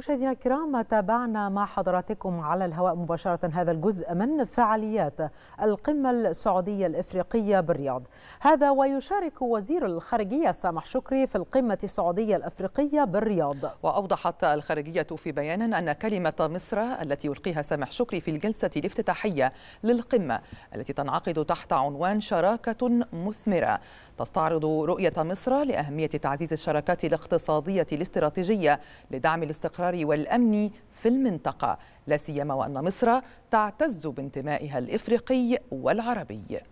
مشاهدينا الكرام ما تابعنا مع حضراتكم على الهواء مباشرة هذا الجزء من فعاليات القمة السعودية الإفريقية بالرياض هذا ويشارك وزير الخارجية سامح شكري في القمة السعودية الإفريقية بالرياض وأوضحت الخارجية في بيان أن كلمة مصر التي يلقيها سامح شكري في الجلسة الافتتاحية للقمة التي تنعقد تحت عنوان شراكة مثمرة تستعرض رؤية مصر لأهمية تعزيز الشراكات الاقتصادية الاستراتيجية لدعم الاستقرار الاستقرار والامن في المنطقه لا سيما وان مصر تعتز بانتمائها الافريقي والعربي